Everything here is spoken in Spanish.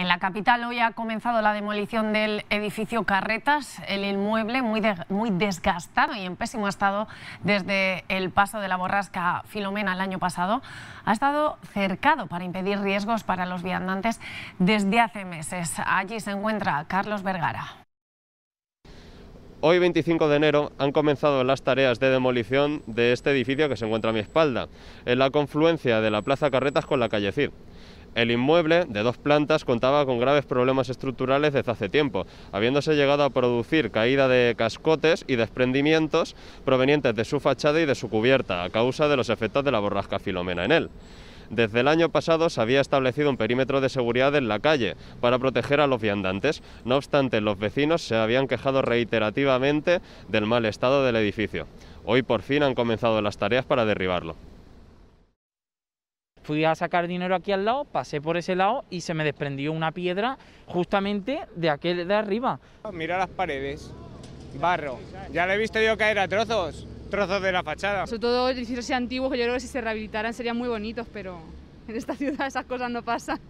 En la capital hoy ha comenzado la demolición del edificio Carretas, el inmueble muy, muy desgastado y en pésimo estado desde el paso de la borrasca Filomena el año pasado. Ha estado cercado para impedir riesgos para los viandantes desde hace meses. Allí se encuentra Carlos Vergara. Hoy, 25 de enero, han comenzado las tareas de demolición de este edificio que se encuentra a mi espalda, en la confluencia de la Plaza Carretas con la calle Cid. El inmueble, de dos plantas, contaba con graves problemas estructurales desde hace tiempo, habiéndose llegado a producir caída de cascotes y desprendimientos provenientes de su fachada y de su cubierta, a causa de los efectos de la borrasca Filomena en él. Desde el año pasado se había establecido un perímetro de seguridad en la calle para proteger a los viandantes. No obstante, los vecinos se habían quejado reiterativamente del mal estado del edificio. Hoy por fin han comenzado las tareas para derribarlo. Fui a sacar dinero aquí al lado, pasé por ese lado y se me desprendió una piedra justamente de aquel de arriba. Mira las paredes, barro. Ya le he visto yo caer a trozos trozos de la fachada. Sobre todo edificios antiguos que yo creo que si se rehabilitaran serían muy bonitos, pero en esta ciudad esas cosas no pasan.